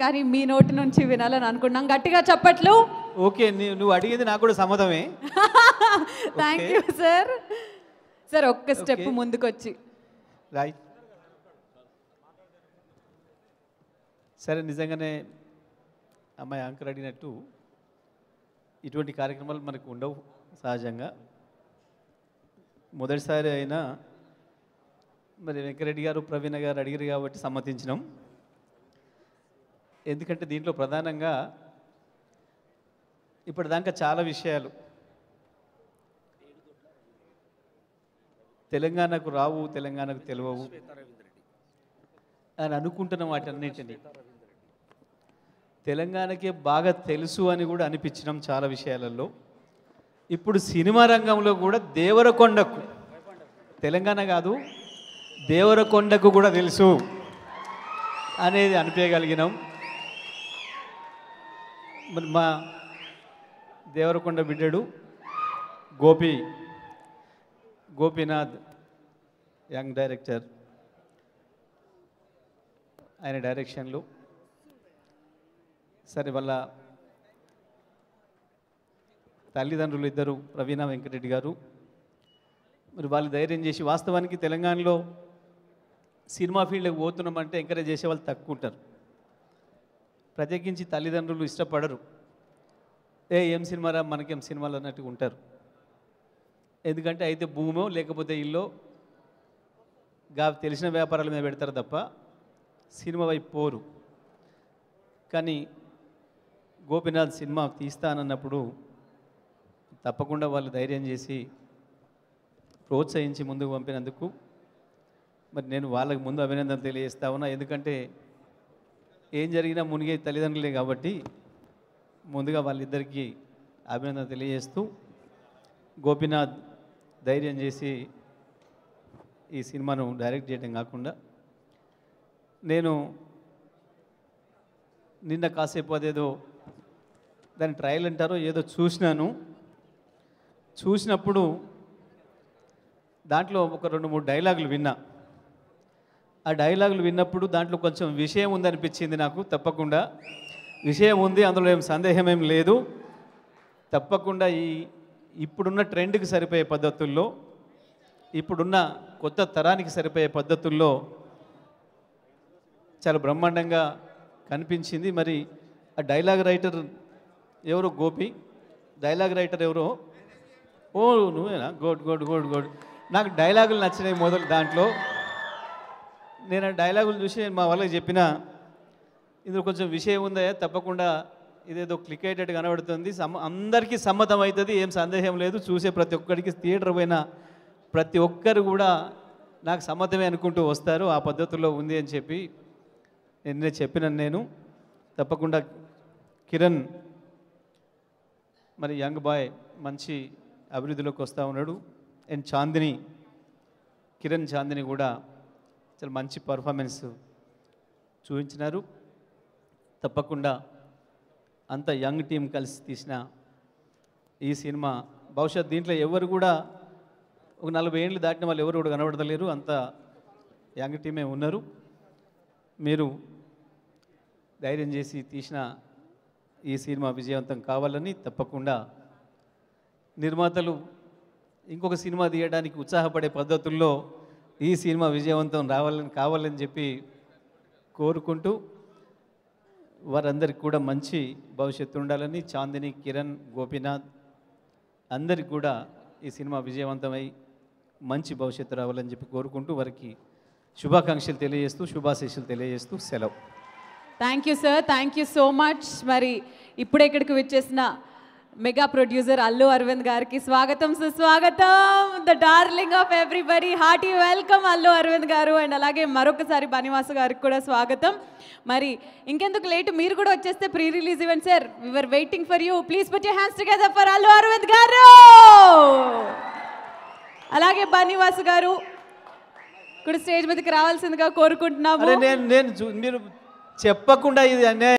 కానీ మీ నోటి నుంచి వినాలని అనుకున్నాం గట్టిగా చెప్పట్లు ఓకే నువ్వు అడిగేది నాకు కూడా సమ్మతమే థ్యాంక్ యూ సార్ సార్ ఒక్క స్టెప్ ముందుకొచ్చి రైట్ సరే నిజంగానే అమ్మాయి అంకర్ అడిగినట్టు ఇటువంటి కార్యక్రమాలు మనకు ఉండవు సహజంగా మొదటిసారి అయినా మరి వెంకరెడ్డి గారు ప్రవీణ గారు అడిగారు కాబట్టి సమ్మతించినాం ఎందుకంటే దీంట్లో ప్రధానంగా ఇప్పుడు దాకా చాలా విషయాలు తెలంగాణకు రావు తెలంగాణకు తెలియవు అని అనుకుంటున్న వాటన్నిటిని తెలంగాణకే బాగా తెలుసు అని కూడా అనిపించడం చాలా విషయాలలో ఇప్పుడు సినిమా రంగంలో కూడా దేవరకొండకు తెలంగాణ కాదు దేవరకొండకు కూడా తెలుసు అనేది అనిపించగలిగినాం మరి మా దేవరకొండ బిడ్డడు గోపి గోపీనాథ్ యంగ్ డైరెక్టర్ ఆయన డైరెక్షన్లు సరే వాళ్ళ తల్లిదండ్రులు ఇద్దరు ప్రవీణ వెంకటరెడ్డి గారు మరి వాళ్ళు ధైర్యం చేసి వాస్తవానికి తెలంగాణలో సినిమా ఫీల్డ్కి పోతున్నామంటే ఎంకరేజ్ చేసే వాళ్ళు తక్కువ ఉంటారు ప్రత్యేకించి తల్లిదండ్రులు ఇష్టపడరు ఏ ఏం సినిమారా మనకేం సినిమాలు అన్నట్టుగా ఉంటారు ఎందుకంటే అయితే భూమో లేకపోతే ఇల్లో గా తెలిసిన వ్యాపారాల మీద పెడతారు తప్ప సినిమా వైపు పోరు కానీ గోపినాథ్ సినిమా తీస్తానన్నప్పుడు తప్పకుండా వాళ్ళు ధైర్యం చేసి ప్రోత్సహించి ముందుకు పంపినందుకు మరి నేను వాళ్ళకి ముందు అభినందన తెలియజేస్తా ఉన్నా ఎందుకంటే ఏం జరిగినా మునిగే తల్లిదండ్రులే కాబట్టి ముందుగా వాళ్ళిద్దరికీ అభినందన తెలియజేస్తూ గోపీనాథ్ ధైర్యం చేసి ఈ సినిమాను డైరెక్ట్ చేయడం కాకుండా నేను నిన్న కాసేపు అదేదో దాని ట్రయల్ అంటారో ఏదో చూసినాను చూసినప్పుడు దాంట్లో ఒక రెండు మూడు డైలాగులు విన్నా ఆ డైలాగులు విన్నప్పుడు దాంట్లో కొంచెం విషయం ఉందనిపించింది నాకు తప్పకుండా విషయం ఉంది అందులో ఏం సందేహం ఏం లేదు తప్పకుండా ఈ ఇప్పుడున్న ట్రెండ్కి సరిపోయే పద్ధతుల్లో ఇప్పుడున్న కొత్త తరానికి సరిపోయే పద్ధతుల్లో చాలా బ్రహ్మాండంగా కనిపించింది మరి ఆ డైలాగ్ రైటర్ ఎవరో గోపి డైలాగ్ రైటర్ ఎవరో ఓ నువ్వేనా గోడ్ గోడ్ గోడ్ గోడ్ నాకు డైలాగులు నచ్చినాయి మొదలు దాంట్లో నేను ఆ డైలాగులు చూసి నేను మా వాళ్ళకి చెప్పిన ఇందులో కొంచెం విషయం ఉందా తప్పకుండా ఇదేదో క్లిక్ అయ్యేటట్టు కనబడుతుంది సమ్మ అందరికీ సమ్మతం అవుతుంది ఏం సందేహం లేదు చూసే ప్రతి ఒక్కరికి థియేటర్ పోయిన ప్రతి ఒక్కరు కూడా నాకు సమ్మతమే అనుకుంటూ వస్తారు ఆ పద్ధతుల్లో ఉంది అని చెప్పి నిన్నే చెప్పిన నేను తప్పకుండా కిరణ్ మరి యంగ్ బాయ్ మంచి అభివృద్ధిలోకి వస్తూ ఉన్నాడు అండ్ చాందిని కిరణ్ చాందిని కూడా చాలా మంచి పర్ఫార్మెన్స్ చూపించినారు తప్పకుండా అంత యంగ్ టీం కలిసి తీసిన ఈ సినిమా బహుశా దీంట్లో ఎవరు కూడా ఒక నలభై ఏండ్లు దాటిన వాళ్ళు ఎవరు కూడా కనబడతలేరు అంత యంగ్ టీమే ఉన్నారు మీరు ధైర్యం చేసి తీసిన ఈ సినిమా విజయవంతం కావాలని తప్పకుండా నిర్మాతలు ఇంకొక సినిమా తీయడానికి ఉత్సాహపడే పద్ధతుల్లో ఈ సినిమా విజయవంతం రావాలని కావాలని చెప్పి కోరుకుంటూ వారందరికి కూడా మంచి భవిష్యత్తు ఉండాలని చాందిని కిరణ్ గోపీనాథ్ అందరికి కూడా ఈ సినిమా విజయవంతమై మంచి భవిష్యత్తు రావాలని చెప్పి కోరుకుంటూ వారికి శుభాకాంక్షలు తెలియజేస్తూ శుభాశీస్సులు తెలియజేస్తూ సెలవు thank you sir thank you so much మరి ఇప్పుడే ఇక్కడికి వచ్చేసిన మెగా ప్రొడ్యూసర్ అల్లు అరవింద్ గారికి స్వాగతం సుస్వాగతం the darling of everybody hearty welcome Allu Aravind garu and అలాగే మరొకసారి బనివాసు గారికి కూడా స్వాగతం మరి ఇంకెందుకు లేట్ మీరు కూడా వచ్చేస్తే pre release event sir we're waiting for you please put you hands together for Allu Aravind గారు అలాగే బనివాసు గారు ఇప్పుడు స్టేజ్ మీదకి రావాల్సిందిగా కోరుకుంటున్నాము నేను నేను చెప్పకుండా ఇది అనే